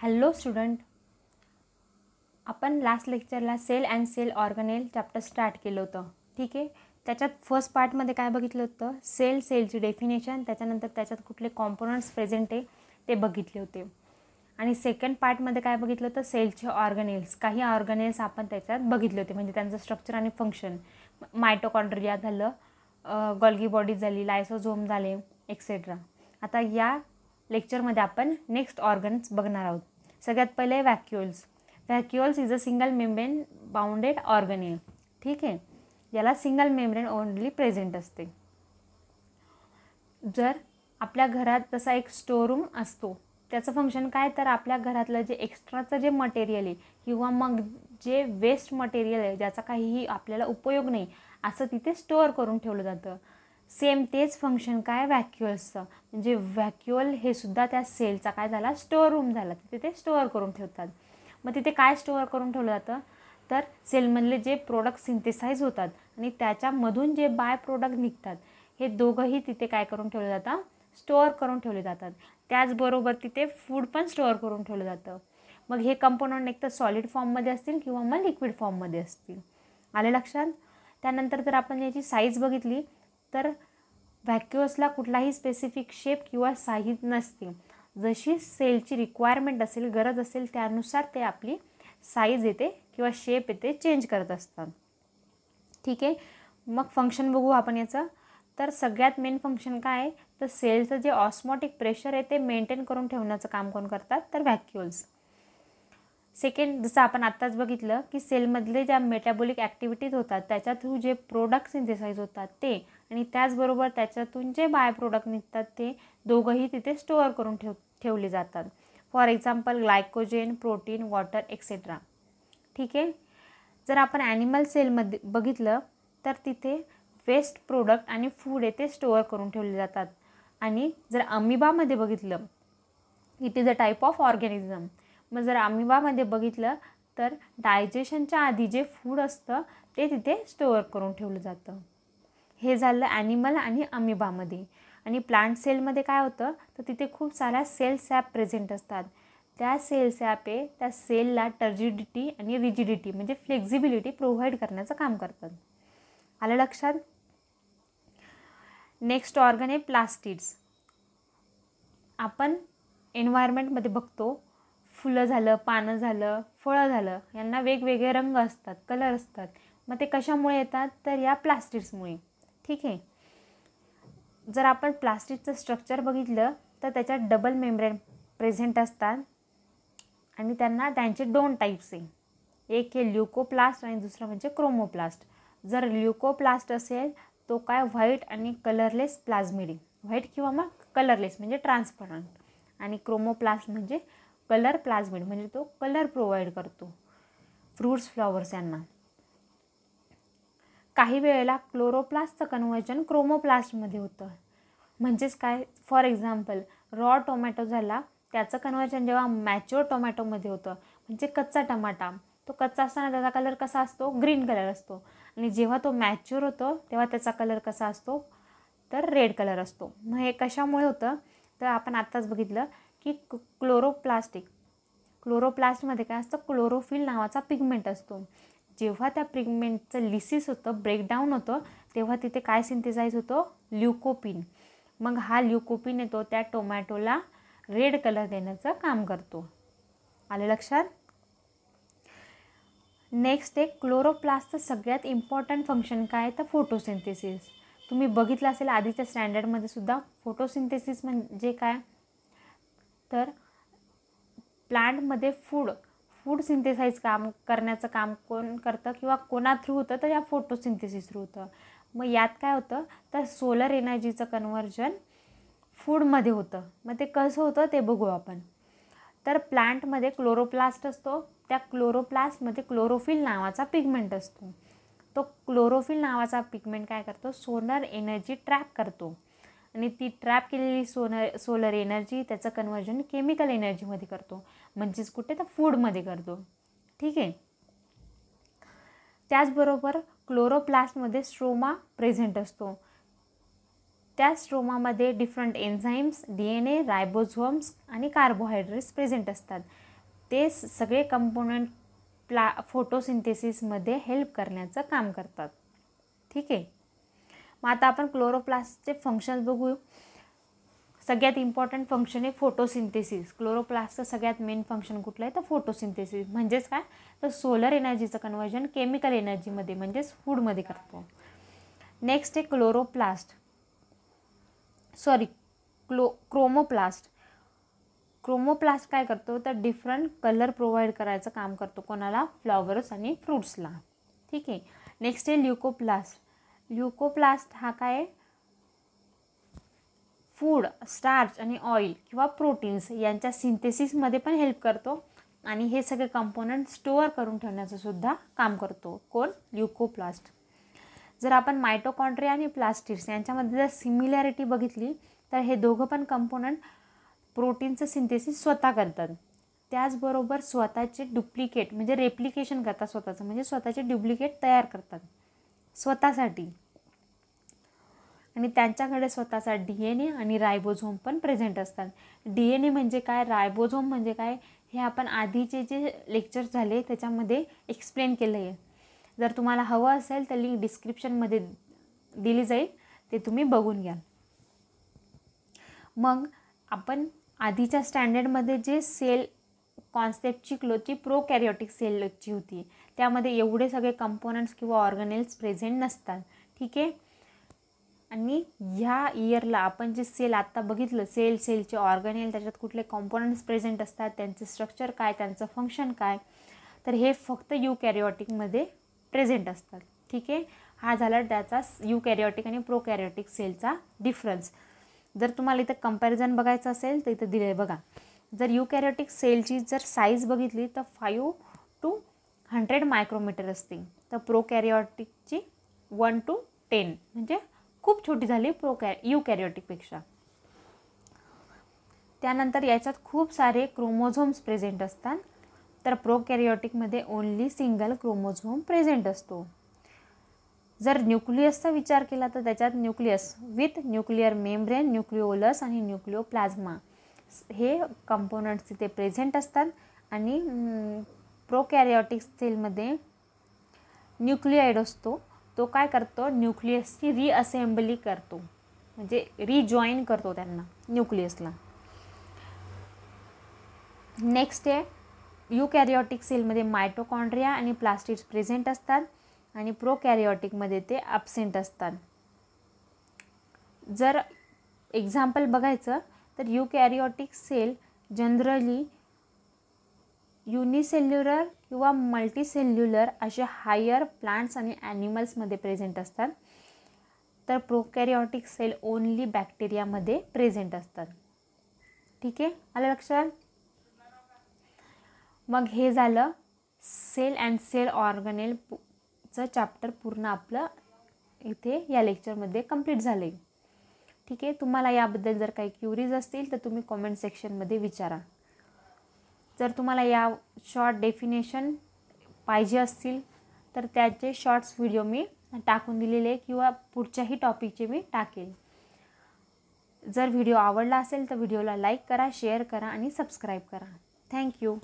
hello student आपण last लेक्चरला cell and cell organelle chapter start केलं होतं ठीक आहे त्याच्यात फर्स्ट पार्टमध्ये काय बघितलं होतं सेल सेलची डेफिनेशन त्याच्यानंतर त्याच्यात कुठले कॉम्पोनंट्स प्रेझेंट आहे ते बघितले होते आणि सेकंड पार्टमध्ये काय बघितलं होतं सेलचे ऑर्गनेल्स काही ऑर्गनेल्स आपण त्याच्यात बघितले होते म्हणजे त्यांचं स्ट्रक्चर आणि फंक्शन मायटोकॉन्ड्रिया झालं गॉल्गी बॉडी झाली लायसोझोम झाले एक्सेट्रा आता या लेक्चरमध्ये आपण नेक्स्ट ऑर्गन्स बघणार आहोत सगळ्यात पहिले vacuoles vacuoles is a single membrane bounded आहे ठीक आहे याला सिंगल मेम्ब्रेन ओनली प्रेझेंट असते जर आपल्या घरात तसा एक स्टोरूम असतो त्याचं फंक्शन काय तर आपल्या घरातलं जे एक्स्ट्राचं जे मटेरियल आहे किंवा मग जे वेस्ट मटेरियल आहे ज्याचा काहीही आपल्याला उपयोग नाही असं तिथे स्टोअर करून ठेवलं जातं सेम तेच फंक्शन काय व्हॅक्युअल्सचं म्हणजे व्हॅक्युअल हे सुद्धा त्या सेलचा काय झाला स्टोअर रूम झाला तिथे ते स्टोअर करून ठेवतात मग तिथे काय स्टोअर करून ठेवलं जातं तर सेलमधले जे प्रोडक्ट सिंथेसाईज होतात आणि त्याच्यामधून जे बाय प्रोडक्ट निघतात हे दोघंही तिथे काय करून ठेवलं जातं स्टोअर करून ठेवले जातात त्याचबरोबर तिथे फूड पण स्टोअर करून ठेवलं जातं मग हे कंपोनंट एक तर सॉलिड फॉर्ममध्ये असतील किंवा मग लिक्विड फॉर्ममध्ये असतील आले लक्षात त्यानंतर जर आपण याची साईज बघितली तर व्हॅक्युअसला कुठलाही स्पेसिफिक शेप किंवा साईज नसते जशी सेलची रिक्वायरमेंट असेल गरज असेल त्यानुसार ते आपली साईज येते किंवा शेप येते चेंज करत असतात ठीक आहे मग फंक्शन बघू आपण याचं तर सगळ्यात मेन फंक्शन काय आहे तर सेलचं जे ऑस्मॉटिक प्रेशर आहे ते मेंटेन करून ठेवण्याचं काम कोण करतात तर व्हॅक्युअल्स सेकंड जसं आपण आत्ताच बघितलं की सेलमधले ज्या मेटाबॉलिक ॲक्टिव्हिटीज होतात त्याच्या थ्रू जे प्रोडक्ट सिंथेसाईज होतात ते आणि त्याचबरोबर त्याच्यातून जे बाय प्रोडक्ट निघतात ते दोघंही तिथे स्टोअर करून ठेव ठेवले जातात for example glycogen protein water etcetera ठीक आहे जर आपण ॲनिमल सेलमध्ये बघितलं तर तिथे वेस्ट प्रोडक्ट आणि फूड ते स्टोअर करून ठेवले जातात आणि जर अमिबामध्ये बघितलं it is a type of organism मग जर अमिबामध्ये बघितलं तर डायजेशनच्या आधी जे फूड असतं ते तिथे स्टोअर करून ठेवलं जातं हे झालं ॲनिमल आणि अमिबामध्ये आणि प्लांट सेलमध्ये काय होतं तर तिथे खूप साऱ्या सेल सॅप प्रेझेंट असतात त्या सेल सॅप आहे त्या सेलला टर्जिडिटी आणि रिजिडिटी म्हणजे फ्लेक्झिबिलिटी प्रोव्हाइड करण्याचं काम करतात आलं लक्षात नेक्स्ट ऑर्गन आहे प्लास्टिड्स आपण एन्व्हायरमेंटमध्ये बघतो फुलं झालं पानं झालं फळं झालं यांना वेगवेगळे रंग असतात कलर असतात मग ते कशामुळे येतात तर या प्लास्टिक्समुळे ठीक आहे जर आपण प्लास्टिकचं स्ट्रक्चर बघितलं तर त्याच्यात डबल मेम्ब्रेन प्रेझेंट असतात आणि त्यांना त्यांचे दोन टाईप्स आहे एक हे ल्युकोप्लास्ट आणि दुसरं म्हणजे क्रोमोप्लास्ट जर ल्युकोप्लास्ट असेल तो काय व्हाईट आणि कलरलेस प्लाझमिडी व्हाईट किंवा मग कलरलेस म्हणजे ट्रान्सपरंट आणि क्रोमोप्लास्ट म्हणजे कलर प्लाझमिड म्हणजे तो कलर प्रोव्हाइड करतो फ्रूट्स फ्लॉवर्स यांना काही वेळेला क्लोरोप्लास्टचं कन्वर्जन क्रोमोप्लास्टमध्ये होतं म्हणजेच काय फॉर एक्झाम्पल रॉ टोमॅटो झाला त्याचं कन्वर्जन जेव्हा मॅच्युअर टोमॅटोमध्ये होतं म्हणजे कच्चा टमाटा तो कच्चा असताना त्याचा कलर कसा असतो ग्रीन कलर असतो आणि जेव्हा तो मॅच्युअर होतो तेव्हा त्याचा कलर कसा असतो तर रेड कलर असतो मग हे कशामुळे होतं तर आपण आत्ताच बघितलं की क्लोरोप्लास्टिक क्लोरोप्लास्टमध्ये काय असतं क्लोरोफिल नावाचा पिगमेंट असतो जेव्हा त्या प्रिगमेंटचं लिसिस होतं ब्रेकडाऊन होतं तेव्हा तिथे काय सिंथेसाईज होतो ल्युकोपिन मग हा ल्युकोपिन येतो त्या टोमॅटोला रेड कलर देण्याचं काम करतो आलं लक्षात नेक्स्ट एक क्लोरोप्लास्टचं सगळ्यात इम्पॉर्टंट फंक्शन काय आहे तर फोटोसिंथेसिस तुम्ही बघितलं असेल आधीच्या स्टँडर्डमध्ये सुद्धा फोटोसिंथेसिस म्हणजे काय तर प्लांटमध्ये फूड फूड सिंथेसाईज काम करण्याचं काम कोण करतं किंवा कोणा थ्रू होतं तर या सिंथेसिस थ्रू होतं मग यात काय होतं तर सोलर एनर्जीचं कन्वर्जन फूडमध्ये होतं मग ते कसं होतं ते बघू आपण तर प्लांटमध्ये क्लोरोप्लास्ट असतो त्या क्लोरोप्लास्टमध्ये क्लोरोफिल नावाचा पिगमेंट असतो तो क्लोरोफिल नावाचा पिगमेंट काय करतो सोलर एनर्जी ट्रॅप करतो आणि ती ट्रॅप केलेली सोनर सोलर एनर्जी त्याचं कन्वर्जन केमिकल एनर्जीमध्ये करतो म्हणजेच कुठे तर फूडमध्ये करतो ठीक आहे त्याचबरोबर क्लोरोप्लास्टमध्ये स्ट्रोमा प्रेझेंट असतो त्या स्ट्रोमामध्ये different enzymes D N A ribosomes आणि कार्बोहायड्रेट्स प्रेझेंट असतात ते सगळे कंपोनंट प्ला फोटोसिंथेसिसमध्ये हेल्प करण्याचं काम करतात ठीक आहे मग आता आपण क्लोरोप्लास्टचे फंक्शन बघू सगळ्यात इम्पॉर्टंट फंक्शन आहे फोटोसिंथेसिस क्लोरोप्लास्टचं सगळ्यात मेन फंक्शन कुठलं आहे तर फोटोसिंथेसिस म्हणजेच काय तर सोलर एनर्जीचं कन्वर्जन केमिकल एनर्जीमध्ये म्हणजेच फूडमध्ये करतो नेक्स्ट आहे क्लोरोप्लास्ट सॉरी क्लो क्रोमोप्लास्ट क्रोमोप्लास्ट काय करतो तर डिफरंट कलर प्रोव्हाइड करायचं काम करतो कोणाला फ्लॉवर्स आणि फ्रूट्सला ठीक आहे नेक्स्ट आहे ल्युकोप्लास्ट ल्युकोप्लास्ट हा काय फूड स्टार्च आणि ऑइल किंवा प्रोटीन्स यांच्या सिंथेसिसमध्ये पण हेल्प करतो आणि हे सगळे कंपोनंट स्टोअर करून ठेवण्याचं सुद्धा काम करतो कोण ल्युकोप्लास्ट जर आपण मायटोकॉन्ट्री आणि प्लास्टिक्स यांच्यामध्ये जर सिमिलॅरिटी बघितली तर हे दोघं पण कंपोनंट प्रोटीनचं सिंथेसिस स्वतः करतात त्याचबरोबर स्वतःचे डुप्लिकेट म्हणजे रेप्लिकेशन करतात स्वतःचं म्हणजे स्वतःचे डुप्लिकेट तयार करतात स्वतःसाठी आणि त्यांच्याकडे स्वतःचा डी एन ए आणि रायबोझोम पण प्रेझेंट असतात डी एन ए म्हणजे काय रायबोझोम म्हणजे काय हे आपण आधीचे जे लेक्चर झाले त्याच्यामध्ये एक्सप्लेन केलं आहे जर तुम्हाला हवं असेल तर लिंक डिस्क्रिप्शनमध्ये दिली जाईल ते तुम्ही बघून घ्याल मग आपण आधीच्या स्टँडर्डमध्ये जे सेल कॉन्सेप्ट शिकलो ती प्रो कॅरिओटिक सेलची होती त्यामध्ये एवढे सगळे कंपोनंट्स किंवा ऑर्गनेल्स प्रेझेंट नसतात ठीक आहे आणि ह्या इयरला आपण जे सेल आत्ता बघितलं सेल सेलचे ऑर्गनेल त्याच्यात कुठले कॉम्पोनंट्स प्रेझेंट असतात त्यांचं स्ट्रक्चर काय त्यांचं फंक्शन काय तर हे फक्त यू कॅरिओटिकमध्ये प्रेझेंट असतात ठीक आहे हा झाला त्याचा यू कॅरिओटिक आणि प्रो कॅरिओटिक सेलचा डिफरन्स जर तुम्हाला इथं कम्पॅरिझन बघायचं असेल तर इथं दिलं आहे बघा जर यू कॅरिओटिक सेलची जर साईज बघितली तर फायू टू हंड्रेड मायक्रोमीटर असते तर प्रो कॅरिओटिकची वन टू टेन म्हणजे खूप छोटी झाली प्रो कॅ यू कॅरिओटिकपेक्षा त्यानंतर याच्यात खूप सारे क्रोमोझोम्स प्रेझेंट असतात तर प्रो कॅरिओटिकमध्ये ओन्ली सिंगल क्रोमोझोम प्रेझेंट असतो जर न्यूक्लियसचा विचार केला तर त्याच्यात nucleus with nuclear membrane nucleolus आणि प्लाझ्मा हे कंपोनंट्स तिथे प्रेझेंट असतात आणि कॅरिओटिक सेलमध्ये न्यूक्लियाइड असतो तो काय करतो न्यूक्लियसची रिअसेंबली करतो म्हणजे रिजॉईन करतो त्यांना न्यूक्लियसला नेक्स्ट आहे कॅरिओटिक सेलमध्ये मायटोकॉन्ड्रिया आणि प्लास्टिक्स प्रेझेंट असतात आणि कॅरिओटिकमध्ये ते अब्सेंट असतात जर एक्झाम्पल बघायचं तर युकॅरिओटिक सेल जनरली युनिसेल्युलर किंवा मल्टीसेल्युलर असे हायर प्लांट्स आणि ॲनिमल्समध्ये प्रेझेंट असतात तर प्रोकॅरिओटिक सेल ओनली बॅक्टेरियामध्ये प्रेझेंट असतात ठीक आहे आलं लक्षात मग हे झालं सेल अँड सेल ऑर्गनेलचं चॅप्टर पूर्ण आपलं इथे या लेक्चरमध्ये कंप्लीट झालं आहे ठीक आहे तुम्हाला याबद्दल जर काही क्युरीज असतील तर तुम्ही कॉमेंट सेक्शनमध्ये विचारा जर तुम्हाला या शॉर्ट डेफिनेशन पाहिजे असतील तर त्याचे शॉर्ट्स व्हिडिओ मी टाकून दिलेले किंवा पुढच्याही टॉपिकचे मी टाकेल जर व्हिडिओ आवडला असेल तर व्हिडिओला लाईक करा शेअर करा आणि सबस्क्राईब करा थँक्यू